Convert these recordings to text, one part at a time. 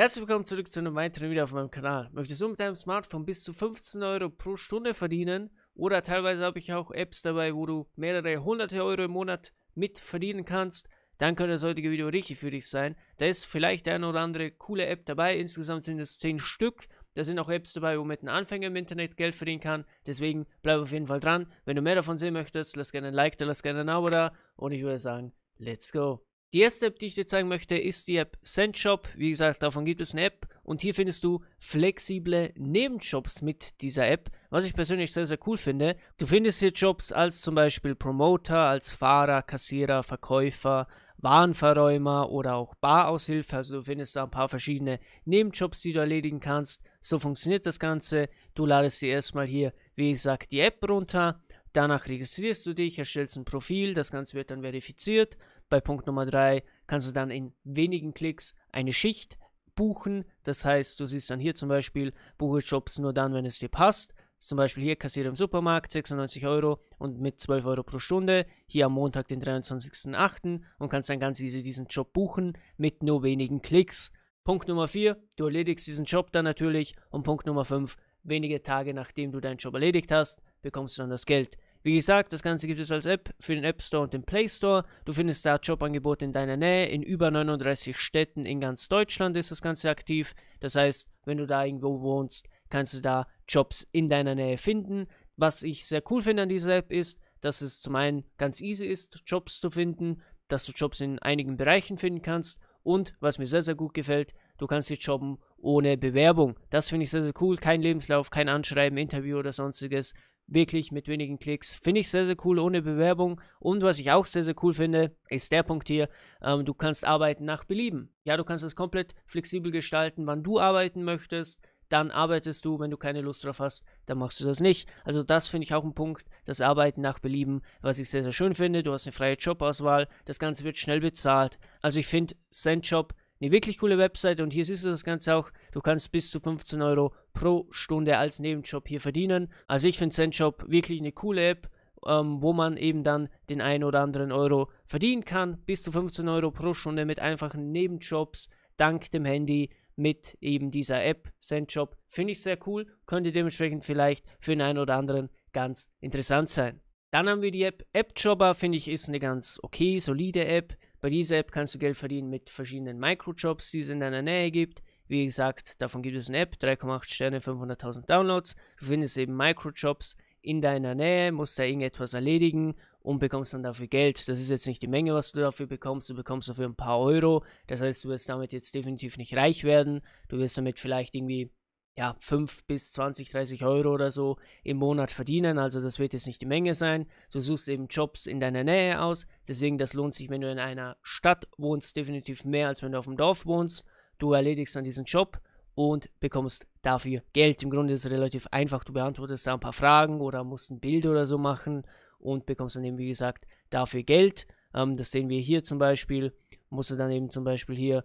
Herzlich willkommen zurück zu einem weiteren Video auf meinem Kanal. Möchtest du mit deinem Smartphone bis zu 15 Euro pro Stunde verdienen? Oder teilweise habe ich auch Apps dabei, wo du mehrere hunderte Euro im Monat mit verdienen kannst. Dann könnte das heutige Video richtig für dich sein. Da ist vielleicht eine oder andere coole App dabei. Insgesamt sind es 10 Stück. Da sind auch Apps dabei, womit ein Anfänger im Internet Geld verdienen kann. Deswegen bleib auf jeden Fall dran. Wenn du mehr davon sehen möchtest, lass gerne ein Like da, lass gerne ein Abo da. Und ich würde sagen, let's go. Die erste App, die ich dir zeigen möchte, ist die App SendShop. Wie gesagt, davon gibt es eine App und hier findest du flexible Nebenjobs mit dieser App, was ich persönlich sehr, sehr cool finde. Du findest hier Jobs als zum Beispiel Promoter, als Fahrer, Kassierer, Verkäufer, Warenverräumer oder auch Baraushilfe. Also du findest da ein paar verschiedene Nebenjobs, die du erledigen kannst. So funktioniert das Ganze. Du ladest dir erstmal hier, wie gesagt, die App runter. Danach registrierst du dich, erstellst ein Profil, das Ganze wird dann verifiziert. Bei Punkt Nummer 3 kannst du dann in wenigen Klicks eine Schicht buchen. Das heißt, du siehst dann hier zum Beispiel, buche Jobs nur dann, wenn es dir passt. Zum Beispiel hier Kassierer im Supermarkt, 96 Euro und mit 12 Euro pro Stunde. Hier am Montag, den 23.08. und kannst dann ganz easy diesen Job buchen mit nur wenigen Klicks. Punkt Nummer 4, du erledigst diesen Job dann natürlich. Und Punkt Nummer 5, wenige Tage nachdem du deinen Job erledigt hast, bekommst du dann das Geld. Wie gesagt, das Ganze gibt es als App für den App Store und den Play Store. Du findest da Jobangebote in deiner Nähe. In über 39 Städten in ganz Deutschland ist das Ganze aktiv. Das heißt, wenn du da irgendwo wohnst, kannst du da Jobs in deiner Nähe finden. Was ich sehr cool finde an dieser App ist, dass es zum einen ganz easy ist, Jobs zu finden, dass du Jobs in einigen Bereichen finden kannst und was mir sehr, sehr gut gefällt, du kannst die jobben ohne Bewerbung. Das finde ich sehr, sehr cool. Kein Lebenslauf, kein Anschreiben, Interview oder sonstiges wirklich mit wenigen Klicks. Finde ich sehr, sehr cool, ohne Bewerbung. Und was ich auch sehr, sehr cool finde, ist der Punkt hier, ähm, du kannst arbeiten nach Belieben. Ja, du kannst es komplett flexibel gestalten, wann du arbeiten möchtest. Dann arbeitest du, wenn du keine Lust drauf hast, dann machst du das nicht. Also das finde ich auch ein Punkt, das Arbeiten nach Belieben, was ich sehr, sehr schön finde. Du hast eine freie Jobauswahl, das Ganze wird schnell bezahlt. Also ich finde, Sendjob eine wirklich coole Website und hier siehst du das Ganze auch. Du kannst bis zu 15 Euro pro Stunde als Nebenjob hier verdienen. Also ich finde Sendjob wirklich eine coole App, ähm, wo man eben dann den einen oder anderen Euro verdienen kann. Bis zu 15 Euro pro Stunde mit einfachen Nebenjobs, dank dem Handy, mit eben dieser App Sendjob. Finde ich sehr cool, könnte dementsprechend vielleicht für den einen oder anderen ganz interessant sein. Dann haben wir die App AppJobber, finde ich ist eine ganz okay, solide App. Bei dieser App kannst du Geld verdienen mit verschiedenen Microjobs, die es in deiner Nähe gibt. Wie gesagt, davon gibt es eine App, 3,8 Sterne, 500.000 Downloads. Du findest eben Microjobs in deiner Nähe, musst da irgendetwas erledigen und bekommst dann dafür Geld. Das ist jetzt nicht die Menge, was du dafür bekommst. Du bekommst dafür ein paar Euro. Das heißt, du wirst damit jetzt definitiv nicht reich werden. Du wirst damit vielleicht irgendwie ja, 5 bis 20, 30 Euro oder so im Monat verdienen. Also das wird jetzt nicht die Menge sein. Du suchst eben Jobs in deiner Nähe aus. Deswegen, das lohnt sich, wenn du in einer Stadt wohnst, definitiv mehr, als wenn du auf dem Dorf wohnst. Du erledigst dann diesen Job und bekommst dafür Geld. Im Grunde ist es relativ einfach. Du beantwortest da ein paar Fragen oder musst ein Bild oder so machen und bekommst dann eben, wie gesagt, dafür Geld. Ähm, das sehen wir hier zum Beispiel. Musst du dann eben zum Beispiel hier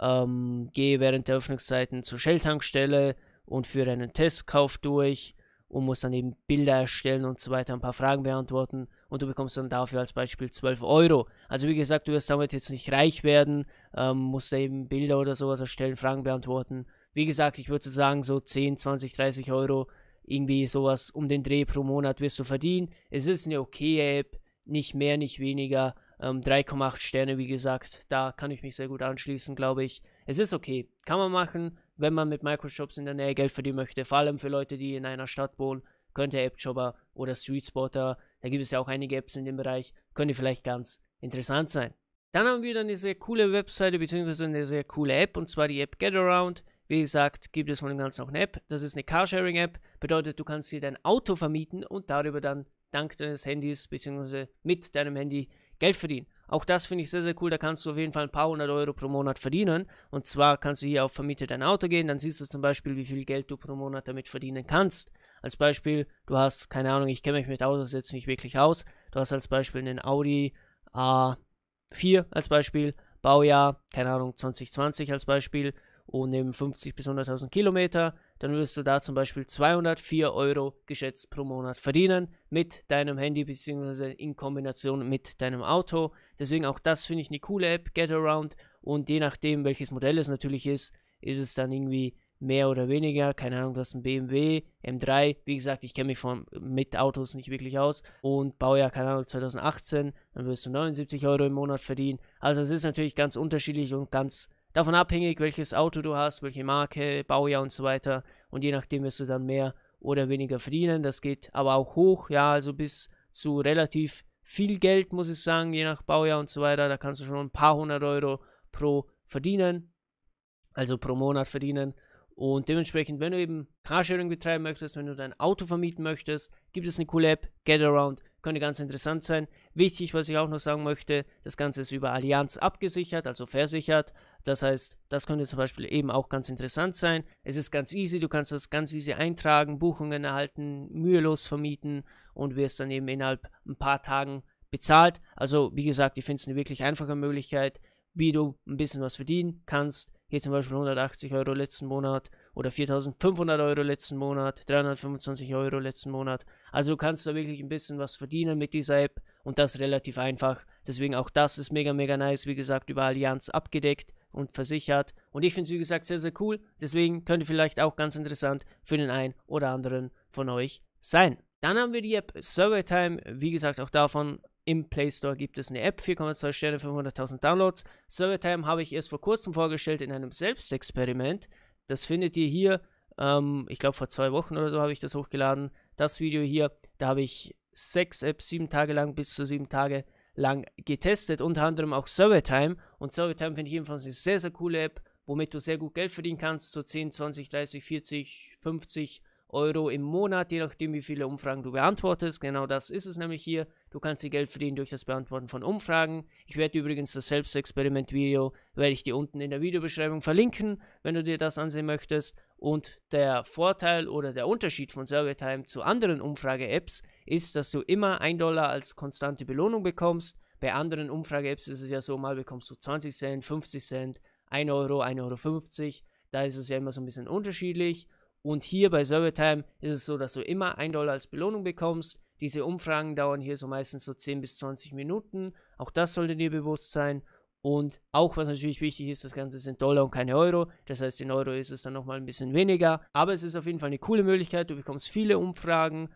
ähm, gehe während der Öffnungszeiten zur Shell-Tankstelle und führe einen Testkauf durch und muss dann eben Bilder erstellen und so weiter, ein paar Fragen beantworten und du bekommst dann dafür als Beispiel 12 Euro. Also wie gesagt, du wirst damit jetzt nicht reich werden, ähm, musst da eben Bilder oder sowas erstellen, Fragen beantworten. Wie gesagt, ich würde sagen so 10, 20, 30 Euro, irgendwie sowas um den Dreh pro Monat wirst du verdienen. Es ist eine okay App, nicht mehr, nicht weniger, ähm, 3,8 Sterne, wie gesagt, da kann ich mich sehr gut anschließen, glaube ich. Es ist okay, kann man machen, wenn man mit Microshops in der Nähe Geld verdienen möchte. Vor allem für Leute, die in einer Stadt wohnen, könnte AppJobber oder StreetSpotter, da gibt es ja auch einige Apps in dem Bereich, könnte vielleicht ganz interessant sein. Dann haben wir dann eine sehr coole Webseite bzw. eine sehr coole App und zwar die App GetAround. Wie gesagt, gibt es von dem Ganzen auch eine App. Das ist eine Carsharing-App, bedeutet, du kannst dir dein Auto vermieten und darüber dann dank deines Handys bzw. mit deinem Handy Geld verdienen. Auch das finde ich sehr, sehr cool. Da kannst du auf jeden Fall ein paar hundert Euro pro Monat verdienen. Und zwar kannst du hier auf Vermiete dein Auto gehen. Dann siehst du zum Beispiel, wie viel Geld du pro Monat damit verdienen kannst. Als Beispiel, du hast, keine Ahnung, ich kenne mich mit Autos jetzt nicht wirklich aus. Du hast als Beispiel einen Audi A4 als Beispiel, Baujahr, keine Ahnung, 2020 als Beispiel und eben 50 bis 100.000 Kilometer, dann wirst du da zum Beispiel 204 Euro geschätzt pro Monat verdienen mit deinem Handy beziehungsweise in Kombination mit deinem Auto. Deswegen auch das finde ich eine coole App, Get Around. Und je nachdem, welches Modell es natürlich ist, ist es dann irgendwie mehr oder weniger. Keine Ahnung, du hast ein BMW M3. Wie gesagt, ich kenne mich von, mit Autos nicht wirklich aus. Und Baujahr, keine Ahnung, 2018, dann wirst du 79 Euro im Monat verdienen. Also es ist natürlich ganz unterschiedlich und ganz davon abhängig, welches Auto du hast, welche Marke, Baujahr und so weiter. Und je nachdem wirst du dann mehr oder weniger verdienen. Das geht aber auch hoch, ja, also bis zu relativ viel Geld, muss ich sagen, je nach Baujahr und so weiter. Da kannst du schon ein paar hundert Euro pro verdienen, also pro Monat verdienen. Und dementsprechend, wenn du eben Carsharing betreiben möchtest, wenn du dein Auto vermieten möchtest, gibt es eine coole App, Get Around, könnte ganz interessant sein. Wichtig, was ich auch noch sagen möchte, das Ganze ist über Allianz abgesichert, also versichert. Das heißt, das könnte zum Beispiel eben auch ganz interessant sein. Es ist ganz easy, du kannst das ganz easy eintragen, Buchungen erhalten, mühelos vermieten und wirst dann eben innerhalb ein paar Tagen bezahlt. Also wie gesagt, ich finde es eine wirklich einfache Möglichkeit, wie du ein bisschen was verdienen kannst. Hier zum Beispiel 180 Euro letzten Monat oder 4500 Euro letzten Monat, 325 Euro letzten Monat. Also du kannst da wirklich ein bisschen was verdienen mit dieser App und das relativ einfach. Deswegen auch das ist mega, mega nice. Wie gesagt, über Allianz abgedeckt und versichert. Und ich finde es, wie gesagt, sehr, sehr cool. Deswegen könnte vielleicht auch ganz interessant für den einen oder anderen von euch sein. Dann haben wir die App SurveyTime. Wie gesagt, auch davon im Play Store gibt es eine App, 4,2 Sterne, 500.000 Downloads. SurveyTime habe ich erst vor kurzem vorgestellt in einem Selbstexperiment. Das findet ihr hier, ähm, ich glaube vor zwei Wochen oder so habe ich das hochgeladen. Das Video hier, da habe ich sechs Apps sieben Tage lang bis zu sieben Tage lang getestet, unter anderem auch ServerTime. Und ServerTime finde ich jedenfalls eine sehr, sehr coole App, womit du sehr gut Geld verdienen kannst, so 10, 20, 30, 40, 50 Euro im Monat, je nachdem, wie viele Umfragen du beantwortest. Genau das ist es nämlich hier. Du kannst dir Geld verdienen durch das Beantworten von Umfragen. Ich werde übrigens das Selbstexperiment-Video, werde ich dir unten in der Videobeschreibung verlinken, wenn du dir das ansehen möchtest. Und der Vorteil oder der Unterschied von ServerTime zu anderen Umfrage-Apps ist, dass du immer 1 Dollar als konstante Belohnung bekommst. Bei anderen Umfrage-Apps ist es ja so, mal bekommst du 20 Cent, 50 Cent, 1 Euro, 1,50 Euro. Da ist es ja immer so ein bisschen unterschiedlich. Und hier bei Servertime ist es so, dass du immer 1 Dollar als Belohnung bekommst. Diese Umfragen dauern hier so meistens so 10 bis 20 Minuten. Auch das sollte dir bewusst sein. Und auch was natürlich wichtig ist, das Ganze sind Dollar und keine Euro. Das heißt, in Euro ist es dann nochmal ein bisschen weniger. Aber es ist auf jeden Fall eine coole Möglichkeit. Du bekommst viele Umfragen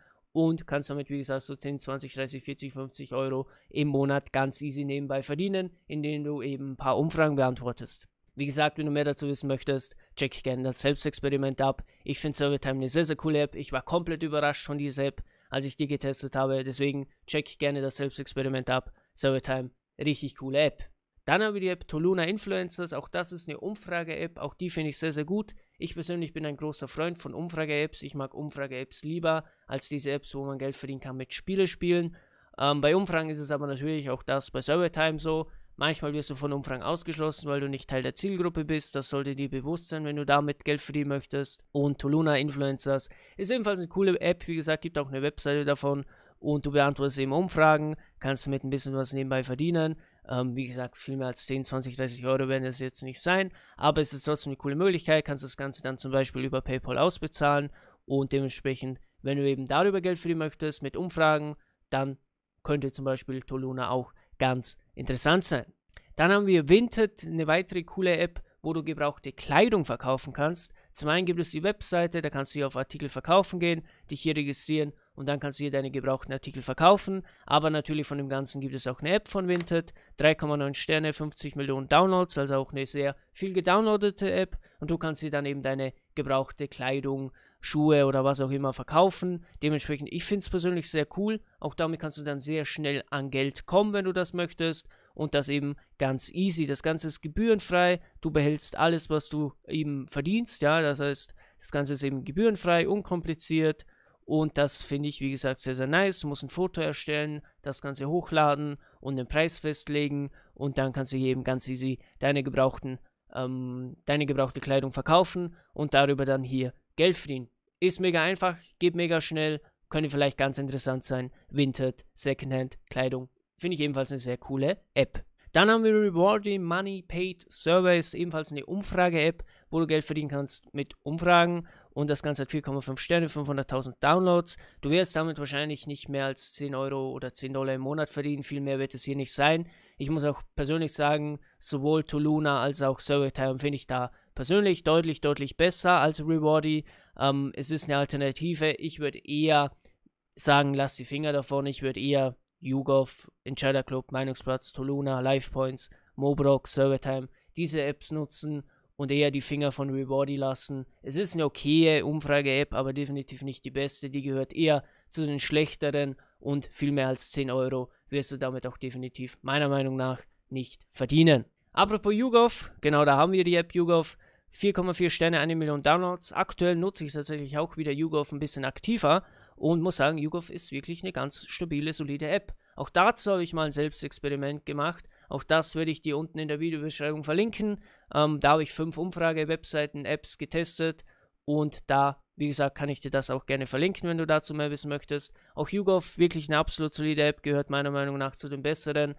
und kannst damit, wie gesagt, so 10, 20, 30, 40, 50 Euro im Monat ganz easy nebenbei verdienen, indem du eben ein paar Umfragen beantwortest. Wie gesagt, wenn du mehr dazu wissen möchtest, check gerne das Selbstexperiment ab. Ich finde Servertime eine sehr, sehr coole App. Ich war komplett überrascht von dieser App, als ich die getestet habe. Deswegen check gerne das Selbstexperiment ab. Servertime, richtig coole App. Dann haben wir die App Toluna Influencers. Auch das ist eine Umfrage-App. Auch die finde ich sehr, sehr gut. Ich persönlich bin ein großer Freund von Umfrage-Apps. Ich mag Umfrage-Apps lieber als diese Apps, wo man Geld verdienen kann mit Spiele spielen. Ähm, bei Umfragen ist es aber natürlich auch das bei Server-Time so. Manchmal wirst du von Umfragen ausgeschlossen, weil du nicht Teil der Zielgruppe bist. Das sollte dir bewusst sein, wenn du damit Geld verdienen möchtest. Und Toluna Influencers ist ebenfalls eine coole App. Wie gesagt, gibt auch eine Webseite davon. Und du beantwortest eben Umfragen, kannst damit ein bisschen was nebenbei verdienen. Ähm, wie gesagt, viel mehr als 10, 20, 30 Euro werden es jetzt nicht sein, aber es ist trotzdem eine coole Möglichkeit, kannst das Ganze dann zum Beispiel über PayPal ausbezahlen und dementsprechend, wenn du eben darüber Geld verdienen möchtest mit Umfragen, dann könnte zum Beispiel Toluna auch ganz interessant sein. Dann haben wir Vinted, eine weitere coole App, wo du gebrauchte Kleidung verkaufen kannst. Zum einen gibt es die Webseite, da kannst du hier auf Artikel verkaufen gehen, dich hier registrieren und dann kannst du hier deine gebrauchten Artikel verkaufen. Aber natürlich von dem Ganzen gibt es auch eine App von Vinted. 3,9 Sterne, 50 Millionen Downloads, also auch eine sehr viel gedownloadete App. Und du kannst hier dann eben deine gebrauchte Kleidung, Schuhe oder was auch immer verkaufen. Dementsprechend, ich finde es persönlich sehr cool. Auch damit kannst du dann sehr schnell an Geld kommen, wenn du das möchtest. Und das eben ganz easy. Das Ganze ist gebührenfrei. Du behältst alles, was du eben verdienst. Ja, das heißt, das Ganze ist eben gebührenfrei, unkompliziert und das finde ich, wie gesagt, sehr, sehr nice. Du musst ein Foto erstellen, das Ganze hochladen und den Preis festlegen. Und dann kannst du hier eben ganz easy deine gebrauchten, ähm, deine gebrauchte Kleidung verkaufen und darüber dann hier Geld verdienen. Ist mega einfach, geht mega schnell, könnte vielleicht ganz interessant sein. Vinted, Secondhand, Kleidung. Finde ich ebenfalls eine sehr coole App. Dann haben wir Rewarding Money Paid Surveys, ebenfalls eine Umfrage-App, wo du Geld verdienen kannst mit Umfragen und das Ganze hat 4,5 Sterne, 500.000 Downloads. Du wirst damit wahrscheinlich nicht mehr als 10 Euro oder 10 Dollar im Monat verdienen, viel mehr wird es hier nicht sein. Ich muss auch persönlich sagen, sowohl Toluna als auch Survey Time finde ich da persönlich deutlich, deutlich besser als Rewardy. Ähm, es ist eine Alternative. Ich würde eher sagen, lass die Finger davon. Ich würde eher YouGov, Entscheider Club, Meinungsplatz, Toluna, Live Points, Mobrock, Servertime, diese Apps nutzen und eher die Finger von Rewardy lassen. Es ist eine okaye Umfrage-App, aber definitiv nicht die beste. Die gehört eher zu den schlechteren und viel mehr als 10 Euro wirst du damit auch definitiv meiner Meinung nach nicht verdienen. Apropos YouGov, genau da haben wir die App YouGov. 4,4 Sterne, 1 Million Downloads. Aktuell nutze ich tatsächlich auch wieder YouGov ein bisschen aktiver und muss sagen, YouGov ist wirklich eine ganz stabile, solide App. Auch dazu habe ich mal ein Selbstexperiment gemacht auch das würde ich dir unten in der Videobeschreibung verlinken. Ähm, da habe ich fünf Umfrage-Webseiten, Apps getestet und da, wie gesagt, kann ich dir das auch gerne verlinken, wenn du dazu mehr wissen möchtest. Auch YouGov, wirklich eine absolut solide App, gehört meiner Meinung nach zu den besseren.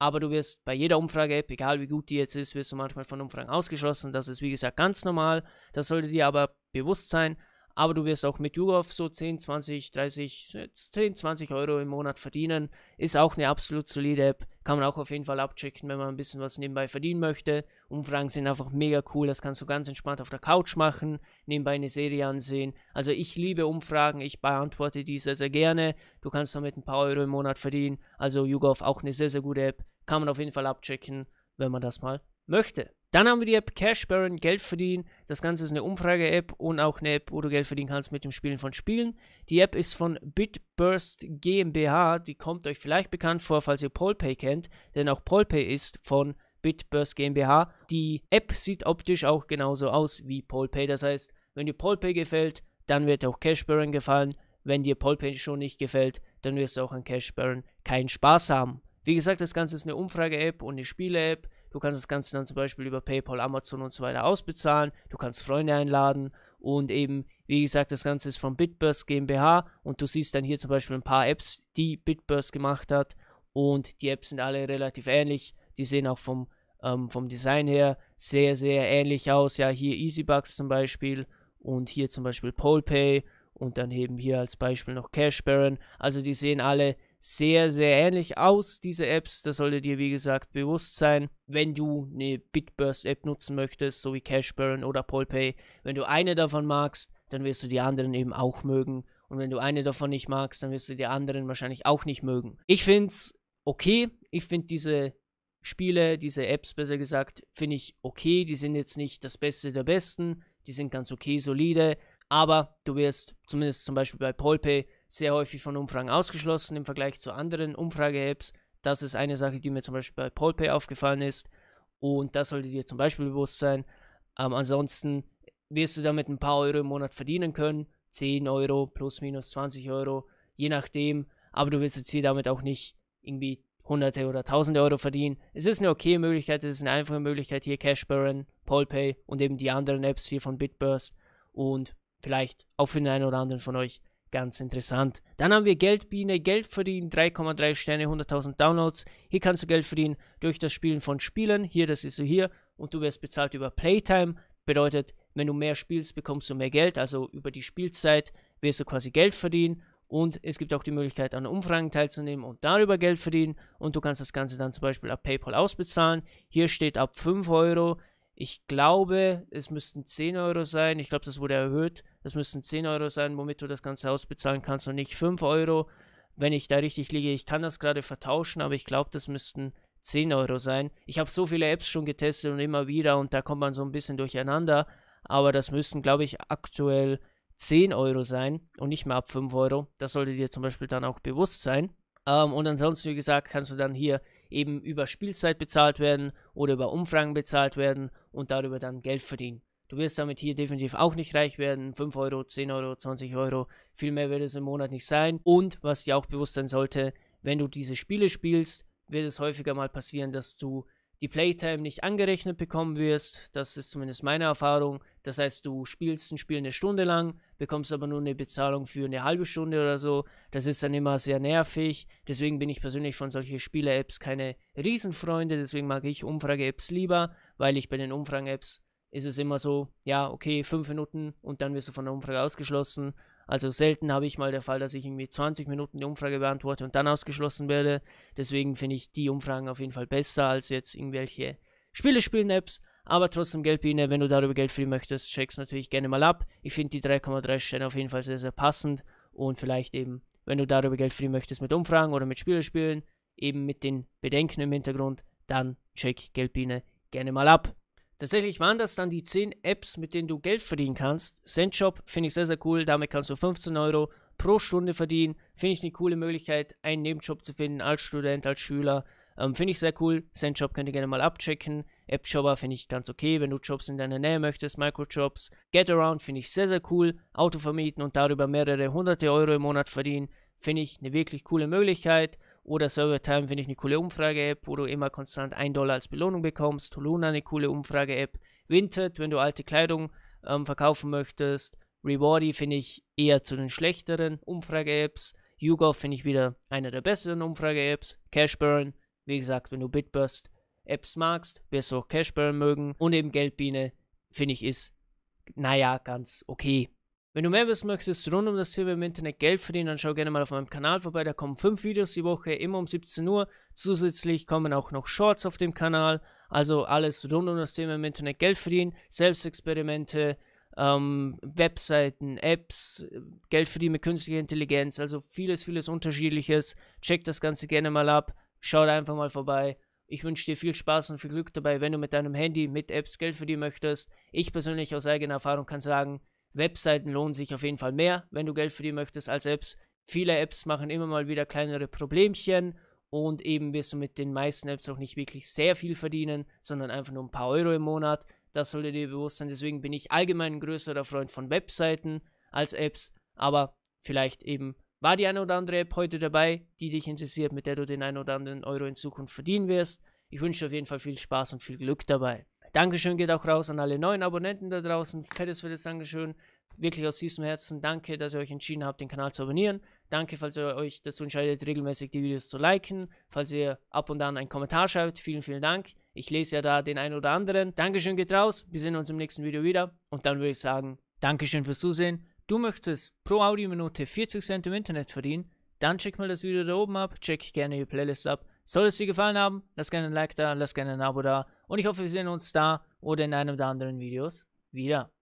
Aber du wirst bei jeder Umfrage-App, egal wie gut die jetzt ist, wirst du manchmal von Umfragen ausgeschlossen. Das ist, wie gesagt, ganz normal. Das sollte dir aber bewusst sein aber du wirst auch mit YouGov so 10, 20, 30, 10, 20 Euro im Monat verdienen. Ist auch eine absolut solide App. Kann man auch auf jeden Fall abchecken, wenn man ein bisschen was nebenbei verdienen möchte. Umfragen sind einfach mega cool. Das kannst du ganz entspannt auf der Couch machen, nebenbei eine Serie ansehen. Also ich liebe Umfragen. Ich beantworte die sehr, sehr gerne. Du kannst damit ein paar Euro im Monat verdienen. Also YouGov auch eine sehr, sehr gute App. Kann man auf jeden Fall abchecken, wenn man das mal möchte. Dann haben wir die App Cash Baron, Geld verdienen. Das Ganze ist eine Umfrage-App und auch eine App, wo du Geld verdienen kannst mit dem Spielen von Spielen. Die App ist von Bitburst GmbH. Die kommt euch vielleicht bekannt vor, falls ihr Polpay kennt, denn auch Polpay ist von Bitburst GmbH. Die App sieht optisch auch genauso aus wie Polpay. Das heißt, wenn dir Polpay gefällt, dann wird auch Cash Baron gefallen. Wenn dir Polpay schon nicht gefällt, dann wirst du auch an Cash Baron keinen Spaß haben. Wie gesagt, das Ganze ist eine Umfrage-App und eine Spiele-App. Du kannst das Ganze dann zum Beispiel über PayPal, Amazon und so weiter ausbezahlen. Du kannst Freunde einladen und eben, wie gesagt, das Ganze ist von Bitburst GmbH und du siehst dann hier zum Beispiel ein paar Apps, die Bitburst gemacht hat und die Apps sind alle relativ ähnlich. Die sehen auch vom, ähm, vom Design her sehr, sehr ähnlich aus. Ja, hier EasyBucks zum Beispiel und hier zum Beispiel PolePay und dann eben hier als Beispiel noch CashBaron. Also die sehen alle sehr, sehr ähnlich aus, diese Apps. Das sollte dir, wie gesagt, bewusst sein, wenn du eine Bitburst-App nutzen möchtest, so wie Cashburn oder Polpay. Wenn du eine davon magst, dann wirst du die anderen eben auch mögen. Und wenn du eine davon nicht magst, dann wirst du die anderen wahrscheinlich auch nicht mögen. Ich finde es okay. Ich finde diese Spiele, diese Apps besser gesagt, finde ich okay. Die sind jetzt nicht das Beste der Besten. Die sind ganz okay, solide. Aber du wirst, zumindest zum Beispiel bei Polpay, sehr häufig von Umfragen ausgeschlossen im Vergleich zu anderen Umfrage-Apps. Das ist eine Sache, die mir zum Beispiel bei PollPay aufgefallen ist. Und das sollte dir zum Beispiel bewusst sein. Ähm, ansonsten wirst du damit ein paar Euro im Monat verdienen können. 10 Euro, plus minus 20 Euro, je nachdem. Aber du wirst jetzt hier damit auch nicht irgendwie Hunderte oder Tausende Euro verdienen. Es ist eine okay Möglichkeit, es ist eine einfache Möglichkeit hier Cashbaron, PollPay und eben die anderen Apps hier von Bitburst und vielleicht auch für den einen oder anderen von euch Ganz interessant. Dann haben wir Geldbiene, Geld verdienen, 3,3 Sterne, 100.000 Downloads. Hier kannst du Geld verdienen durch das Spielen von Spielen. Hier, das ist so hier. Und du wirst bezahlt über Playtime. Bedeutet, wenn du mehr spielst, bekommst du mehr Geld. Also über die Spielzeit wirst du quasi Geld verdienen. Und es gibt auch die Möglichkeit, an Umfragen teilzunehmen und darüber Geld verdienen. Und du kannst das Ganze dann zum Beispiel ab PayPal ausbezahlen. Hier steht ab 5 Euro ich glaube, es müssten 10 Euro sein. Ich glaube, das wurde erhöht. Das müssten 10 Euro sein, womit du das ganze Haus bezahlen kannst und nicht 5 Euro. Wenn ich da richtig liege, ich kann das gerade vertauschen, aber ich glaube, das müssten 10 Euro sein. Ich habe so viele Apps schon getestet und immer wieder und da kommt man so ein bisschen durcheinander. Aber das müssten, glaube ich, aktuell 10 Euro sein und nicht mehr ab 5 Euro. Das sollte dir zum Beispiel dann auch bewusst sein. Ähm, und ansonsten, wie gesagt, kannst du dann hier eben über Spielzeit bezahlt werden oder über Umfragen bezahlt werden und darüber dann Geld verdienen. Du wirst damit hier definitiv auch nicht reich werden. 5 Euro, 10 Euro, 20 Euro, viel mehr wird es im Monat nicht sein. Und was dir auch bewusst sein sollte, wenn du diese Spiele spielst, wird es häufiger mal passieren, dass du die Playtime nicht angerechnet bekommen wirst. Das ist zumindest meine Erfahrung. Das heißt, du spielst ein Spiel eine Stunde lang, bekommst aber nur eine Bezahlung für eine halbe Stunde oder so. Das ist dann immer sehr nervig. Deswegen bin ich persönlich von solchen Spiele-Apps keine Riesenfreunde. Deswegen mag ich Umfrage-Apps lieber, weil ich bei den Umfragen-Apps ist es immer so, ja, okay, fünf Minuten und dann wirst du von der Umfrage ausgeschlossen. Also selten habe ich mal der Fall, dass ich irgendwie 20 Minuten die Umfrage beantworte und dann ausgeschlossen werde. Deswegen finde ich die Umfragen auf jeden Fall besser als jetzt irgendwelche Spiele spielen Apps. Aber trotzdem, Geldbiene, wenn du darüber Geld verdienen möchtest, check's natürlich gerne mal ab. Ich finde die 3,3 Sterne auf jeden Fall sehr, sehr passend. Und vielleicht eben, wenn du darüber Geld verdienen möchtest mit Umfragen oder mit Spielerspielen, eben mit den Bedenken im Hintergrund, dann check Geldbiene gerne mal ab. Tatsächlich waren das dann die 10 Apps, mit denen du Geld verdienen kannst. Sendshop finde ich sehr, sehr cool. Damit kannst du 15 Euro pro Stunde verdienen. Finde ich eine coole Möglichkeit, einen Nebenjob zu finden als Student, als Schüler. Ähm, finde ich sehr cool. Sendshop könnt ihr gerne mal abchecken. App-Shopper finde ich ganz okay, wenn du Jobs in deiner Nähe möchtest, Microjobs. Getaround finde ich sehr, sehr cool. Auto vermieten und darüber mehrere hunderte Euro im Monat verdienen, finde ich eine wirklich coole Möglichkeit. Oder ServerTime finde ich eine coole Umfrage-App, wo du immer konstant 1 Dollar als Belohnung bekommst. Toluna eine coole Umfrage-App. Vinted, wenn du alte Kleidung ähm, verkaufen möchtest. Rewardy finde ich eher zu den schlechteren Umfrage-Apps. YouGov finde ich wieder eine der besseren Umfrage-Apps. Cashburn, wie gesagt, wenn du Bitburst Apps magst, wirst du auch Cashburn mögen und eben Geldbiene, finde ich, ist, naja, ganz okay. Wenn du mehr wissen möchtest rund um das Thema im Internet Geld verdienen, dann schau gerne mal auf meinem Kanal vorbei. Da kommen fünf Videos die Woche, immer um 17 Uhr. Zusätzlich kommen auch noch Shorts auf dem Kanal. Also alles rund um das Thema im Internet Geld verdienen, Selbstexperimente, ähm, Webseiten, Apps, Geld verdienen mit künstlicher Intelligenz. Also vieles, vieles unterschiedliches. Check das Ganze gerne mal ab. Schaut einfach mal vorbei. Ich wünsche dir viel Spaß und viel Glück dabei, wenn du mit deinem Handy mit Apps Geld verdienen möchtest. Ich persönlich aus eigener Erfahrung kann sagen, Webseiten lohnen sich auf jeden Fall mehr, wenn du Geld verdienen möchtest als Apps. Viele Apps machen immer mal wieder kleinere Problemchen und eben wirst du mit den meisten Apps auch nicht wirklich sehr viel verdienen, sondern einfach nur ein paar Euro im Monat. Das sollte dir bewusst sein. Deswegen bin ich allgemein ein größerer Freund von Webseiten als Apps, aber vielleicht eben war die eine oder andere App heute dabei, die dich interessiert, mit der du den einen oder anderen Euro in Zukunft verdienen wirst. Ich wünsche auf jeden Fall viel Spaß und viel Glück dabei. Dankeschön geht auch raus an alle neuen Abonnenten da draußen. Fettes, fettes Dankeschön. Wirklich aus tiefstem Herzen danke, dass ihr euch entschieden habt, den Kanal zu abonnieren. Danke, falls ihr euch dazu entscheidet, regelmäßig die Videos zu liken. Falls ihr ab und an einen Kommentar schreibt, vielen, vielen Dank. Ich lese ja da den einen oder anderen. Dankeschön geht raus. Wir sehen uns im nächsten Video wieder. Und dann würde ich sagen, Dankeschön fürs Zusehen. Du möchtest pro Audiominute 40 Cent im Internet verdienen? Dann check mal das Video da oben ab, check gerne die Playlist ab. Soll es dir gefallen haben, lass gerne ein Like da, lass gerne ein Abo da und ich hoffe, wir sehen uns da oder in einem der anderen Videos wieder.